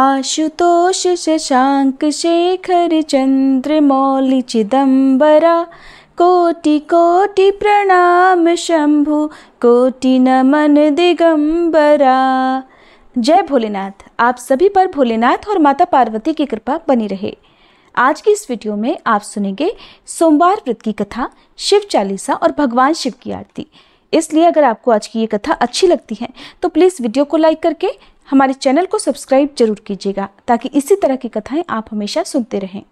आशुतोष शशांक शेखर मौलि चिदंबरा कोटि कोटि प्रणाम शंभु कोटि नमन दिगंबरा जय भोलेनाथ आप सभी पर भोलेनाथ और माता पार्वती की कृपा बनी रहे आज की इस वीडियो में आप सुनेंगे सोमवार व्रत की कथा शिव चालीसा और भगवान शिव की आरती इसलिए अगर आपको आज की ये कथा अच्छी लगती है तो प्लीज़ वीडियो को लाइक करके हमारे चैनल को सब्सक्राइब जरूर कीजिएगा ताकि इसी तरह की कथाएं आप हमेशा सुनते रहें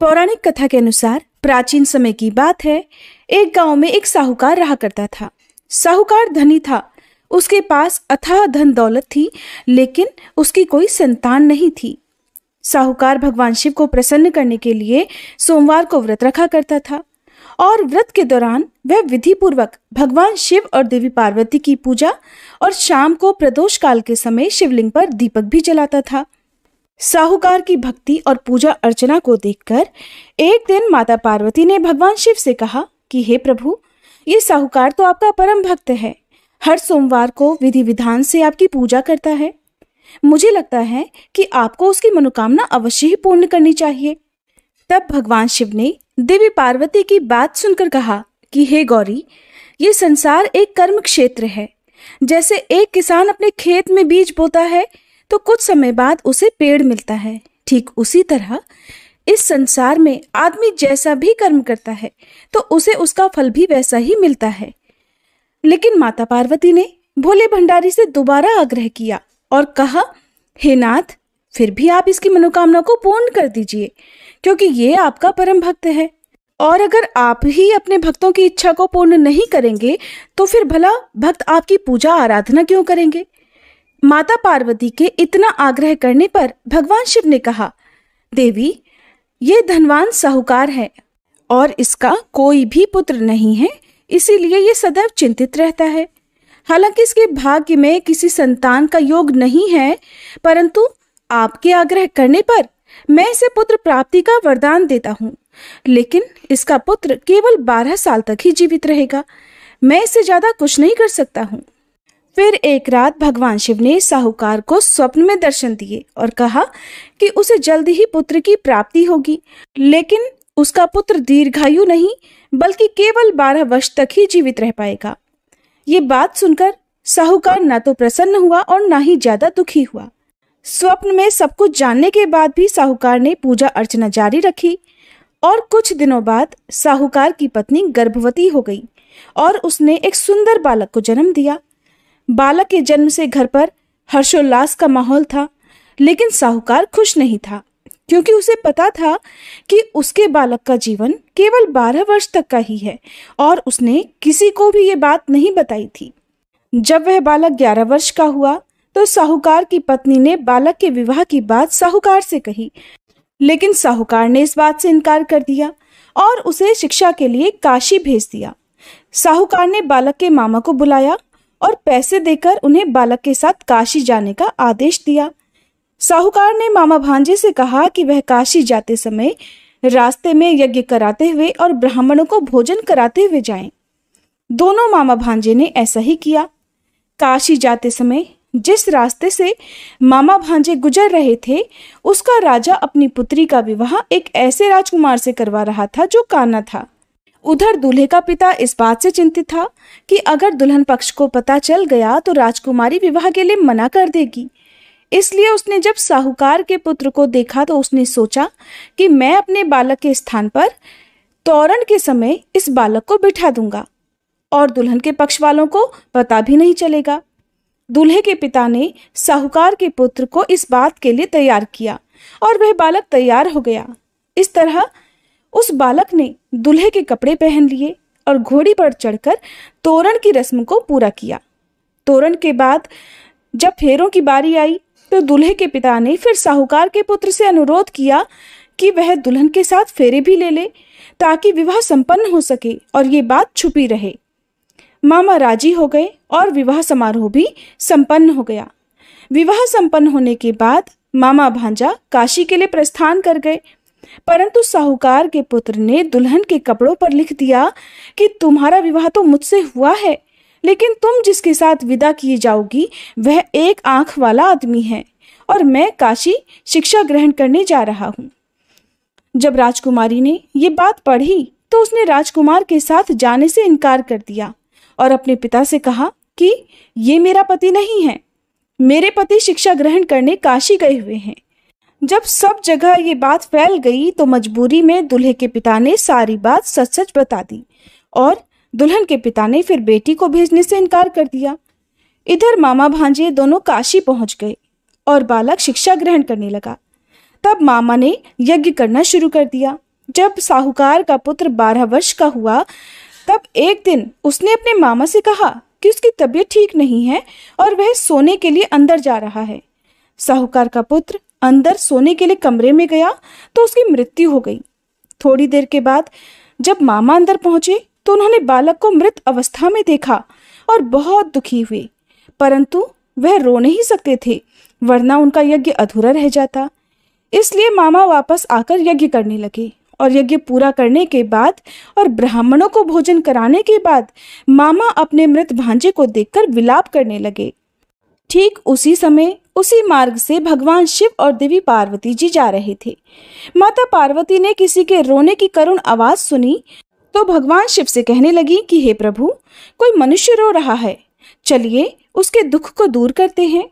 पौराणिक कथा के अनुसार प्राचीन समय की बात है एक गांव में एक साहूकार रहा करता था साहूकार धनी था उसके पास अथाह धन दौलत थी लेकिन उसकी कोई संतान नहीं थी साहूकार भगवान शिव को प्रसन्न करने के लिए सोमवार को व्रत रखा करता था और व्रत के दौरान वह विधि पूर्वक भगवान शिव और देवी पार्वती की पूजा और शाम को प्रदोष काल के समय शिवलिंग पर दीपक भी जलाता था साहूकार की भक्ति और पूजा अर्चना को देखकर एक दिन माता पार्वती ने भगवान शिव से कहा कि हे प्रभु ये साहूकार तो आपका परम भक्त है हर सोमवार को विधि विधान से आपकी पूजा करता है मुझे लगता है कि आपको उसकी मनोकामना अवश्य ही पूर्ण करनी चाहिए तब भगवान शिव ने देवी पार्वती की बात सुनकर कहा कि हे गौरी ये संसार एक कर्म क्षेत्र है जैसे एक किसान अपने खेत में बीज बोता है तो कुछ समय बाद उसे पेड़ मिलता है ठीक उसी तरह इस संसार में आदमी जैसा भी कर्म करता है तो उसे उसका फल भी वैसा ही मिलता है लेकिन माता पार्वती ने भोले भंडारी से दोबारा आग्रह किया और कहा हे नाथ फिर भी आप इसकी मनोकामना को पूर्ण कर दीजिए क्योंकि ये आपका परम भक्त है और अगर आप ही अपने भक्तों की इच्छा को पूर्ण नहीं करेंगे तो फिर भला भक्त आपकी पूजा आराधना क्यों करेंगे माता पार्वती के इतना आग्रह करने पर भगवान शिव ने कहा देवी ये धनवान साहूकार है और इसका कोई भी पुत्र नहीं है इसीलिए ये सदैव चिंतित रहता है हालांकि इसके भाग्य में किसी संतान का योग नहीं है परंतु आपके आग्रह करने पर मैं इसे पुत्र प्राप्ति का वरदान देता हूँ लेकिन इसका पुत्र केवल बारह साल तक ही जीवित रहेगा मैं इससे ज्यादा कुछ नहीं कर सकता हूँ फिर एक रात भगवान शिव ने साहूकार को स्वप्न में दर्शन दिए और कहा कि उसे जल्दी ही पुत्र की प्राप्ति होगी लेकिन उसका पुत्र दीर्घायु नहीं बल्कि केवल बारह वर्ष तक ही जीवित रह पाएगा ये बात सुनकर साहूकार न तो प्रसन्न हुआ और ना ही ज्यादा दुखी हुआ स्वप्न में सब कुछ जानने के बाद भी साहूकार ने पूजा अर्चना जारी रखी और कुछ दिनों बाद साहूकार की पत्नी गर्भवती हो गई और उसने एक सुंदर बालक को जन्म दिया बालक के जन्म से घर पर हर्षोल्लास का माहौल था लेकिन साहूकार खुश नहीं था क्योंकि उसे पता था कि उसके बालक का जीवन केवल बारह वर्ष तक का ही है और उसने किसी को भी ये बात नहीं बताई थी जब वह बालक ग्यारह वर्ष का हुआ तो साहूकार की पत्नी ने बालक के विवाह की बात साहूकार से कही लेकिन साहूकार ने इस बात से इनकार कर दिया और उसे शिक्षा के लिए काशी भेज दिया साहूकार ने बालक के मामा को बुलाया और पैसे देकर उन्हें बालक के साथ काशी जाने का आदेश दिया साहूकार ने मामा भांजे से कहा कि वह काशी जाते समय रास्ते में यज्ञ कराते हुए और ब्राह्मणों को भोजन कराते हुए जाएं। दोनों मामा भांजे ने ऐसा ही किया काशी जाते समय जिस रास्ते से मामा भांजे गुजर रहे थे उसका राजा अपनी पुत्री का विवाह एक ऐसे राजकुमार से करवा रहा था जो काना था उधर दूल्हे का पिता इस बात से चिंतित था कि अगर दुल्हन पक्ष को पता चल गया तो राजकुमारी विवाह के लिए मना कर देगी इसलिए उसने जब साहूकार के पुत्र को देखा तो उसने सोचा कि मैं अपने बालक के स्थान पर तोरण के समय इस बालक को बिठा दूंगा और दुल्हन के पक्ष वालों को पता भी नहीं चलेगा दूल्हे के पिता ने साहूकार के पुत्र को इस बात के लिए तैयार किया और वह बालक तैयार हो गया इस तरह उस बालक ने दूल्हे के कपड़े पहन लिए और घोड़ी पर चढ़कर तोरण की रस्म को पूरा किया तोरण के बाद जब फेरों की बारी आई तो दूल्हे के पिता ने फिर साहूकार के पुत्र से अनुरोध किया कि वह दुल्हन के साथ फेरे भी ले ले ताकि विवाह संपन्न हो सके और ये बात छुपी रहे मामा राजी हो गए और विवाह समारोह भी संपन्न हो गया विवाह संपन्न होने के बाद मामा भांजा काशी के लिए प्रस्थान कर गए परंतु साहूकार के पुत्र ने दुल्हन के कपड़ों पर लिख दिया कि तुम्हारा विवाह तो मुझसे हुआ है लेकिन तुम जिसके साथ विदा किए जाओगी वह एक आंख वाला आदमी है और मैं काशी शिक्षा ग्रहण करने जा रहा हूँ जब राजकुमारी ने ये बात पढ़ी तो उसने राजकुमार के साथ जाने से इनकार कर दिया और अपने पिता से कहा कि ये मेरा पति नहीं है मेरे पति शिक्षा ग्रहण करने काशी गए हुए हैं जब सब जगह ये बात फैल गई तो मजबूरी में दूल्हे के पिता ने सारी बात सच सच बता दी और दुल्हन के पिता ने फिर बेटी को भेजने से इनकार कर दिया इधर मामा भांजे दोनों काशी पहुंच गए और बालक शिक्षा ग्रहण करने लगा तब मामा ने यज्ञ करना शुरू कर दिया जब साहूकार का पुत्र बारह वर्ष का हुआ तब एक दिन उसने अपने मामा से कहा कि उसकी तबीयत ठीक नहीं है और वह सोने के लिए अंदर जा रहा है साहूकार का पुत्र अंदर सोने के लिए कमरे में गया तो उसकी मृत्यु हो गई थोड़ी देर के बाद जब मामा अंदर पहुंचे तो उन्होंने बालक को मृत अवस्था में देखा और बहुत दुखी हुए परंतु वह रो नहीं सकते थे वरना उनका यज्ञ अधूरा रह जाता इसलिए मामा वापस आकर यज्ञ करने लगे और यज्ञ पूरा करने के बाद और ब्राह्मणों को भोजन कराने के बाद मामा अपने मृत भांजे को देखकर विलाप करने लगे ठीक उसी समय उसी मार्ग से भगवान शिव और देवी पार्वती जी जा रहे थे माता पार्वती ने किसी के रोने की करुण आवाज सुनी तो भगवान शिव से कहने लगी कि हे प्रभु कोई मनुष्य रो रहा है चलिए उसके दुख को दूर करते हैं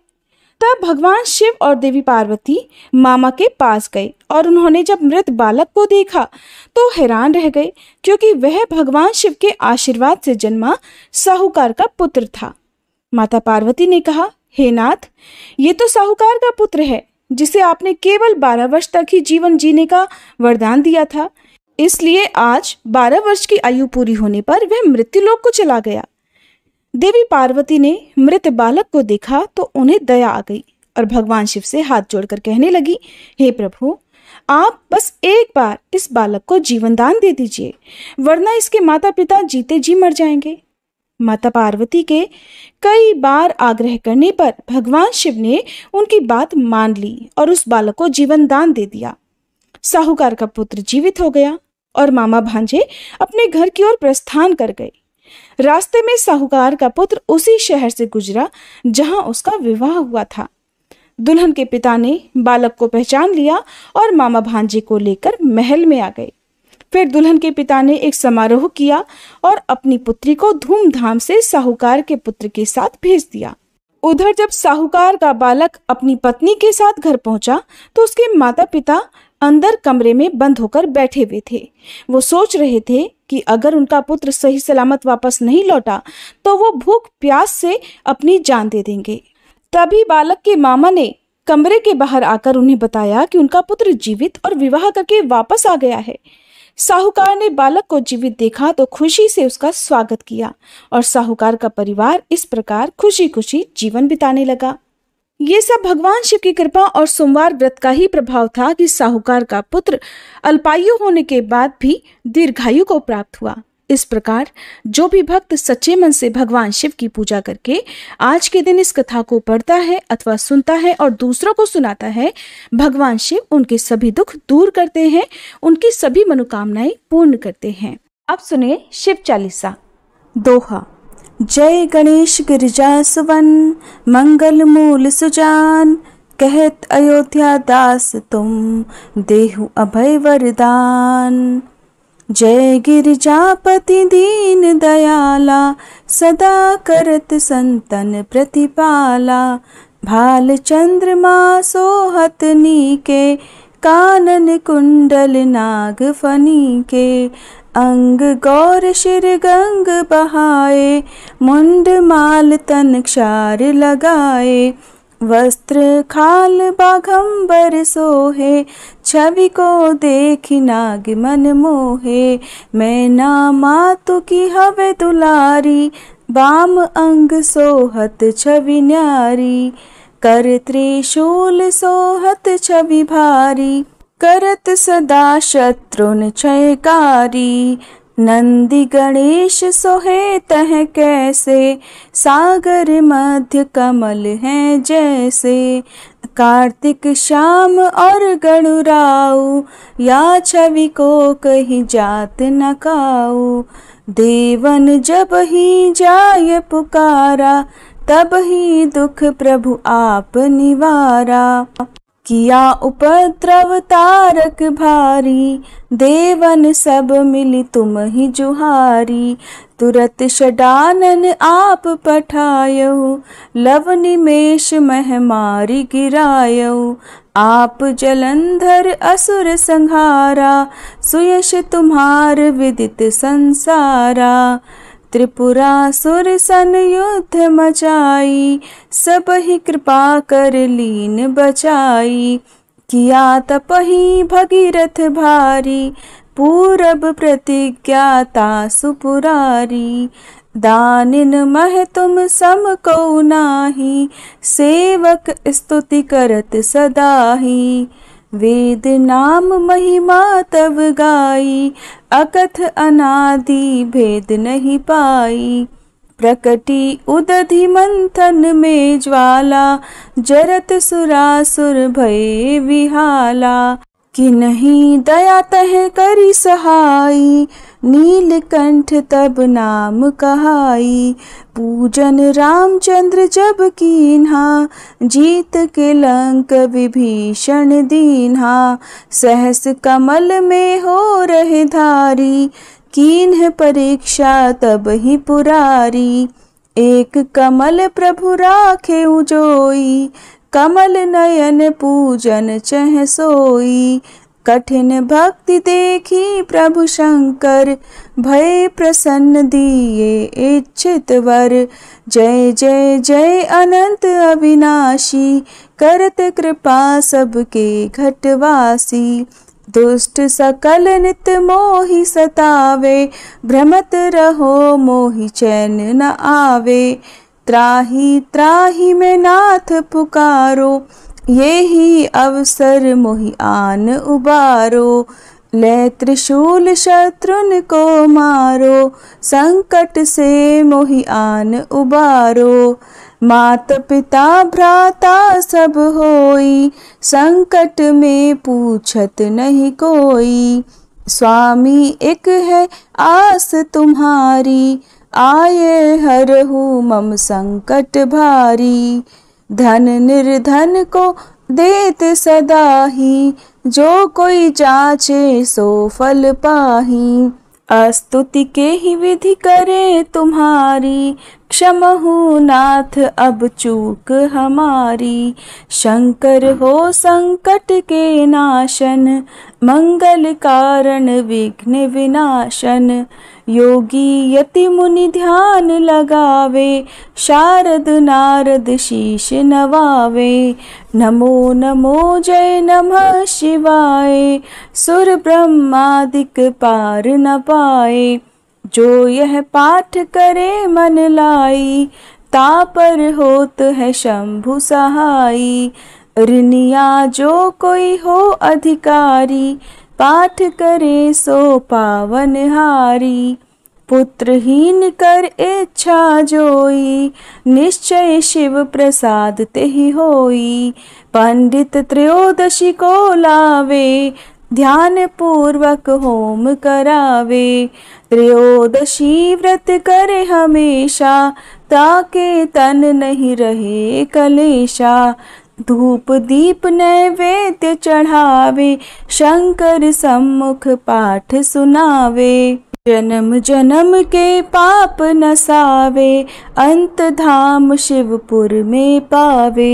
तब भगवान शिव और देवी पार्वती मामा के पास गए और उन्होंने जब मृत बालक को देखा तो हैरान रह गए क्योंकि वह भगवान शिव के आशीर्वाद से जन्मा साहूकार का पुत्र था माता पार्वती ने कहा हे नाथ ये तो साहूकार का पुत्र है जिसे आपने केवल बारह वर्ष तक ही जीवन जीने का वरदान दिया था इसलिए आज बारह वर्ष की आयु पूरी होने पर वह मृत्यु लोक को चला गया देवी पार्वती ने मृत बालक को देखा तो उन्हें दया आ गई और भगवान शिव से हाथ जोड़कर कहने लगी हे प्रभु आप बस एक बार इस बालक को जीवन दान दे दीजिए वरना इसके माता पिता जीते जी मर जाएंगे माता पार्वती के कई बार आग्रह करने पर भगवान शिव ने उनकी बात मान ली और उस बालक को जीवन दान दे दिया साहूकार का पुत्र जीवित हो गया और मामा भांजे अपने घर की ओर प्रस्थान कर गए रास्ते में साहूकार का पुत्र उसी शहर से गुजरा जहां उसका विवाह हुआ था दुल्हन के पिता ने बालक को पहचान लिया और मामा भांजे को लेकर महल में आ गए फिर दुल्हन के पिता ने एक समारोह किया और अपनी पुत्री को धूमधाम से साहूकार के पुत्र के साथ भेज दिया उधर जब साहूकार का बालक अपनी पत्नी के साथ घर पहुंचा तो उसके माता पिता अंदर कमरे में बंद होकर बैठे हुए थे वो सोच रहे थे कि अगर उनका पुत्र सही सलामत वापस नहीं लौटा तो वो भूख प्यास से अपनी जान दे देंगे तभी बालक के मामा ने कमरे के बाहर आकर उन्हें बताया कि उनका पुत्र जीवित और विवाह करके वापस आ गया है साहूकार ने बालक को जीवित देखा तो खुशी से उसका स्वागत किया और साहूकार का परिवार इस प्रकार खुशी खुशी जीवन बिताने लगा ये सब भगवान शिव की कृपा और सोमवार व्रत का ही प्रभाव था कि साहूकार का पुत्र अल्पायु होने के बाद भी दीर्घायु को प्राप्त हुआ इस प्रकार जो भी भक्त सच्चे मन से भगवान शिव की पूजा करके आज के दिन इस कथा को पढ़ता है अथवा सुनता है और दूसरों को सुनाता है भगवान शिव उनके सभी दुख दूर करते हैं उनकी सभी मनोकामनाएं पूर्ण करते हैं अब सुने शिव चालीसा दोहा जय गणेश गिरिजा सुवन मंगल मूल सुजान कहत अयोध्या दास तुम देहु अभय वरदान जय गिरिजापति दीन दयाला सदा करत संतन प्रतिपाला भाल चंद्रमा सोहत नीके कानन कुंडल नाग फनी के अंग गौर शिर गंग बहाए मुंड माल तन क्षार लगाए वस्त्र खाल बाघम्बर सोहे छवि को देख नाग मन मोहे मैना मातु की हवे दुलारी बाम अंग सोहत छवि न्यारी कर त्रिशूल सोहत छवि भारी करत सदा शत्रुन छयकारी नंदी गणेश सोहे तह कैसे सागर मध्य कमल है जैसे कार्तिक श्याम और गणुराऊ या छवि को कही जात न काऊ देवन जब ही जाय पुकारा तब ही दुख प्रभु आप निवारा किया उपद्रव तारक भारी देवन सब मिली तुम ही जुहारी तुरत षडानन आप पठायऊ लव निमेश महमारी गिरायऊ आप जलंधर असुर संहारा सुयश तुम्हार विदित संसारा सुर सन युद्ध मचाई सब ही कृपा कर लीन बचाई किया तपही भगीरथ भारी पूरब प्रतिज्ञाता सुपुरारी दानिन मह तुम सम को नाही सेवक स्तुति करत सदाही वेद नाम महिमा तब गाई अकथ अनादि भेद नहीं पाई प्रकटी उदधि मंथन में ज्वाला जरत सुरासुर भय विहाला कि नहीं दया तह करी सहाई नीलकंठ तब नाम कहाई पूजन रामचंद्र जब कीन्हा जीत के लंक विभीषण दीन्हा सहस कमल में हो रहे धारी कीन्ह परीक्षा तब ही पुरारी एक कमल प्रभु राखे उजोई कमल नयन पूजन चह सोई कठिन भक्ति देखी प्रभु शंकर भय प्रसन्न दिए इच्छित वर जय जय जय अनंत अविनाशी करत कृपा सबके घटवासी दुष्ट सकल नित मोहि सतावे भ्रमत रहो मोहि चैन न आवे त्राही त्राही में नाथ पुकारो ये ही अवसर मोहि आन उबारो ले त्रिशूल शत्रुन को मारो संकट से मोहि आन उबारो मात पिता भ्राता सब होई संकट में पूछत नहीं कोई स्वामी एक है आस तुम्हारी आये हरहु मम संकट भारी धन निर्धन को देत सदा ही जो कोई चाचे सो फल पाही अस्तुति के ही विधि करे तुम्हारी क्षमहु नाथ अब चूक हमारी शंकर हो संकट के नाशन मंगल कारण विघ्न विनाशन योगी यति मुनि ध्यान लगावे शारद नारद शीश नवावे नमो नमो जय नमः शिवाय सुर ब्रह्मादिक पार न पाए जो यह पाठ करे मन लाई तापर होत है शंभु सहाई ऋणिया जो कोई हो अधिकारी पाठ करे सो पावन हारी पुत्रहीन कर इच्छा जोई निश्चय शिव प्रसाद ते होई पंडित त्रयोदशी को लावे ध्यान पूर्वक होम करावे त्रयोदशी व्रत करे हमेशा ताके तन नहीं रहे कलेशा धूप दीप नैवेद्य चढ़ावे शंकर सम्मुख पाठ सुनावे जन्म जन्म के पाप नसावे अंत धाम शिवपुर में पावे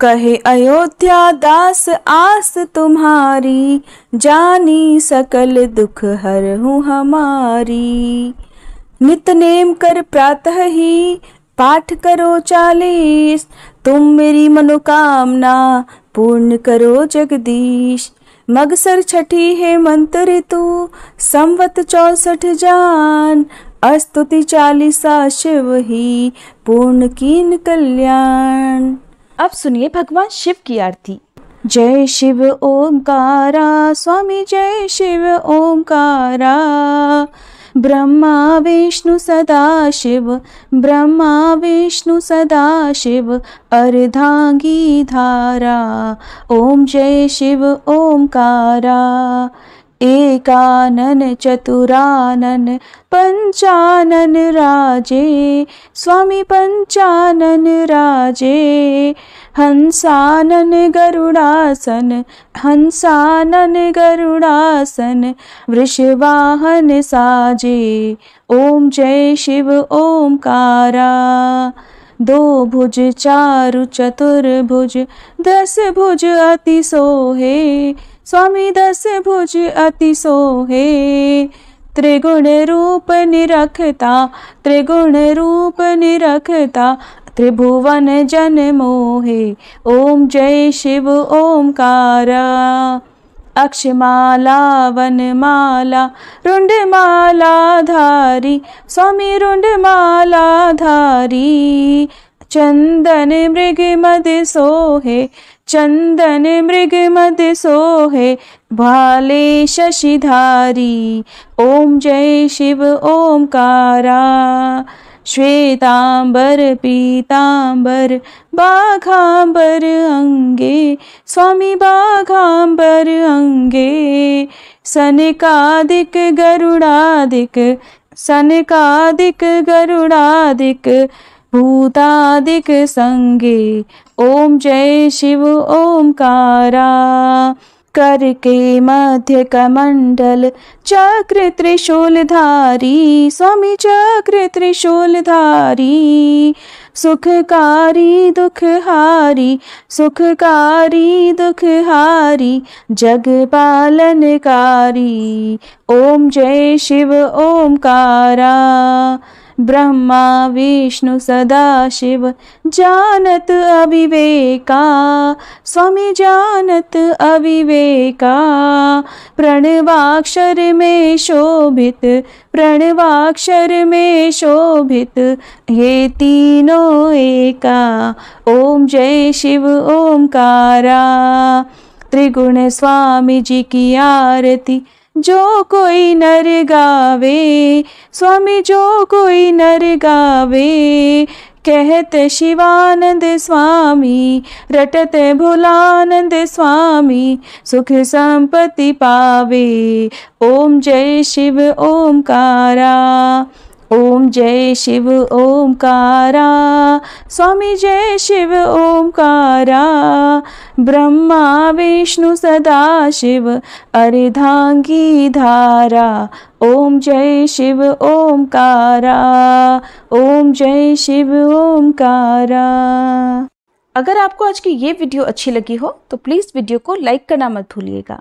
कहे अयोध्या दास आस तुम्हारी जानी सकल दुख हर हूँ हमारी नित नेम कर प्रातः ही पाठ करो चालीस तुम मेरी मनोकामना पूर्ण करो जगदीश मगसर छठी है मंत्र ऋतु संवत चौसठ जान अस्तुति चालीसा शिव ही पूर्ण कीन कल्याण अब सुनिए भगवान शिव की आरती जय शिव ओंकारा स्वामी जय शिव ओंकारा ब्रह्मा विष्णु सदा शिव ब्रह्मा विष्णु सदा शिव अर्धांगी धारा ओम जय शिव ओंकारा एकानन चतुरानन पंचानन राजे स्वामी पंचानन राजे हंसानन गरुडासन हंसानन गरुडासन वृषवाहन साजे ओम जय शिव ओंकारा दो भुज चारु चतुर्भुज दस भुज अति सोहे स्वामी दस भुज अति सोहे त्रिगुण रूप निरखता त्रिगुण रूप निरखता त्रिभुवन जन मोहे ओम जय शिव माला अक्षमाला माला धारी स्वामी धारी चंदन मृग मद सोहे चंदन मृग मद सोहे भाले शशिधारी ओम जय शिव कारा श्वेतांबर पीतांबर बाघांबर अंगे स्वामी बाघांबर अंगे सनकादिक गरुड़ादिक सनकादिक गरुड़ादिक भूतादिक संगे ओम जय शिव ओमकारा कर के मध्य कमंडल चक्र धारी स्वामी चक्र धारी सुखकारी दुखहारी सुखकारी दुखहारी पालनकारी ओम जय शिव कारा ब्रह्मा विष्णु सदाशिव जानत अविवेका स्वामी जानत अविवेका प्रणवाक्षर में शोभित प्रणवाक्षर में शोभित ये तीनों एका ओम जय शिव ओंकारा त्रिगुण स्वामी जी की आरती जो कोई नर गावे स्वामी जो कोई नर गावे कहते शिवानंद स्वामी रटते भोलानंद स्वामी सुख संपत्ति पावे ओम जय शिव ओमकारा ओम जय शिव कारा स्वामी जय शिव कारा ब्रह्मा विष्णु सदा शिव अरिधांगी धारा ओम जय शिव कारा ओम जय शिव कारा अगर आपको आज की ये वीडियो अच्छी लगी हो तो प्लीज़ वीडियो को लाइक करना मत भूलिएगा